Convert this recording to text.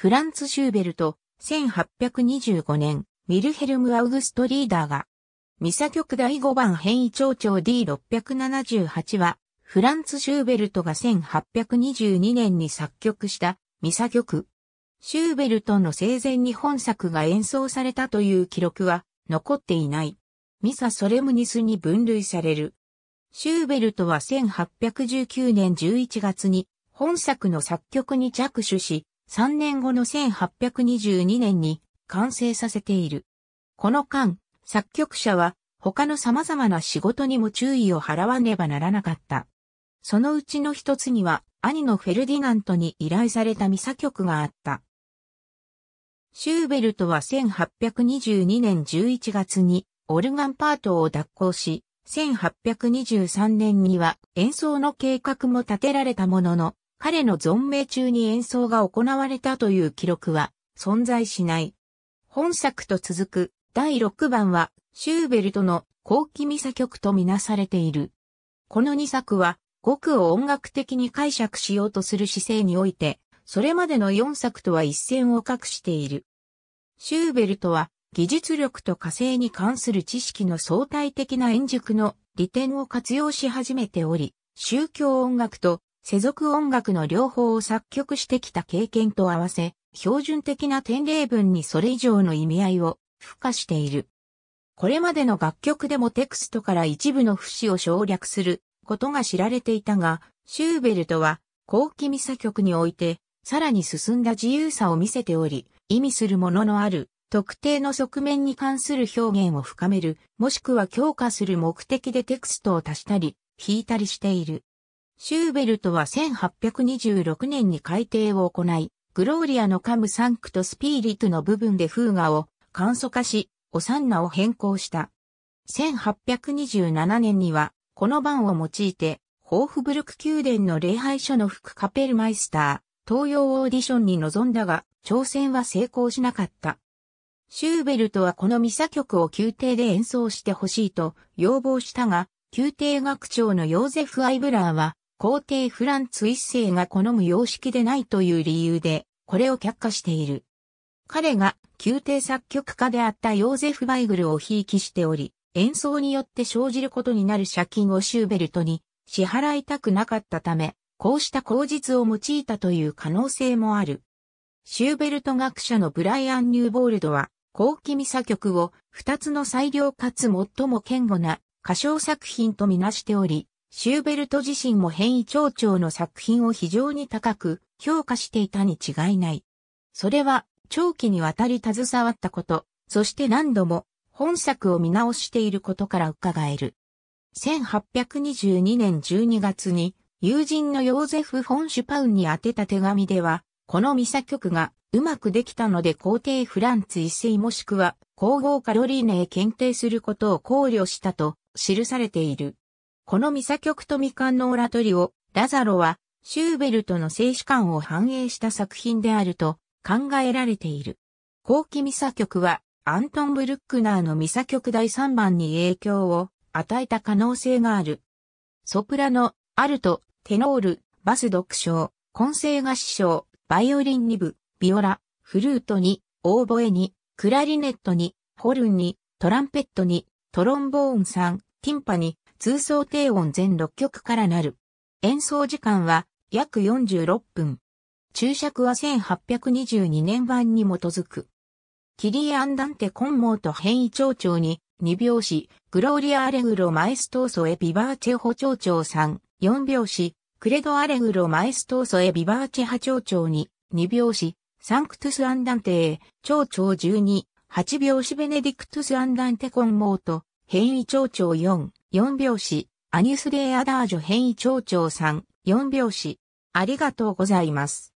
フランツ・シューベルト、1825年、ミルヘルム・アウグスト・リーダーが、ミサ曲第5番変異長調 D678 は、フランツ・シューベルトが1822年に作曲したミサ曲。シューベルトの生前に本作が演奏されたという記録は残っていない。ミサ・ソレムニスに分類される。シューベルトは1819年11月に本作の作曲に着手し、3年後の1822年に完成させている。この間、作曲者は他の様々な仕事にも注意を払わねばならなかった。そのうちの一つには兄のフェルディナントに依頼されたミサ曲があった。シューベルトは1822年11月にオルガンパートを脱行し、1823年には演奏の計画も立てられたものの、彼の存命中に演奏が行われたという記録は存在しない。本作と続く第6番はシューベルトの後期ミサ曲とみなされている。この2作は語句を音楽的に解釈しようとする姿勢において、それまでの4作とは一線を画している。シューベルトは技術力と火星に関する知識の相対的な円熟の利点を活用し始めており、宗教音楽と世俗音楽の両方を作曲してきた経験と合わせ、標準的な典礼文にそれ以上の意味合いを付加している。これまでの楽曲でもテクストから一部の節を省略することが知られていたが、シューベルトは、後期ミサ曲において、さらに進んだ自由さを見せており、意味するもののある、特定の側面に関する表現を深める、もしくは強化する目的でテクストを足したり、引いたりしている。シューベルトは1826年に改訂を行い、グローリアのカムサンクトスピーリトの部分でフーガを簡素化し、オサンナを変更した。1827年には、この版を用いて、ホーフブルク宮殿の礼拝所の副カペルマイスター、東洋オーディションに臨んだが、挑戦は成功しなかった。シューベルトはこのミサ曲を宮廷で演奏してほしいと要望したが、宮廷学長のヨーゼフ・アイブラーは、皇帝フランツ一世が好む様式でないという理由で、これを却下している。彼が宮廷作曲家であったヨーゼフ・バイグルをひいきしており、演奏によって生じることになる借金をシューベルトに支払いたくなかったため、こうした口実を用いたという可能性もある。シューベルト学者のブライアン・ニューボールドは、後期ミサ曲を二つの最良かつ最も堅固な歌唱作品とみなしており、シューベルト自身も変異蝶々の作品を非常に高く評価していたに違いない。それは長期にわたり携わったこと、そして何度も本作を見直していることから伺える。1822年12月に友人のヨーゼフ・フォン・シュパウンに宛てた手紙では、このミサ曲がうまくできたので皇帝フランツ一世もしくは皇后カロリーネへ検定することを考慮したと記されている。このミサ曲とミカンのオラトリオ、ラザロは、シューベルトの静止感を反映した作品であると考えられている。後期ミサ曲は、アントン・ブルックナーのミサ曲第3番に影響を与えた可能性がある。ソプラノ、アルト、テノール、バス独唱、混声合唱、バイオリン2部、ビオラ、フルートに、オーボエに、クラリネットに、ホルンに、トランペットに、トロンボーン3、ティンパに、通奏低音全6曲からなる。演奏時間は約46分。注釈は1822年版に基づく。キリアンダンテコンモート変異蝶々に、2拍子、グローリアアレグロマエストーソエビバーチェホ蝶々3、4拍子、クレドアレグロマエストーソエビバーチェハ蝶々に、2拍子、サンクトゥスアンダンテー、蝶々12、8拍子ベネディクトゥスアンダンテコンモート、変異蝶々4、4拍子、アニュス・デイ・アダージョ変異町長さん、4拍子、ありがとうございます。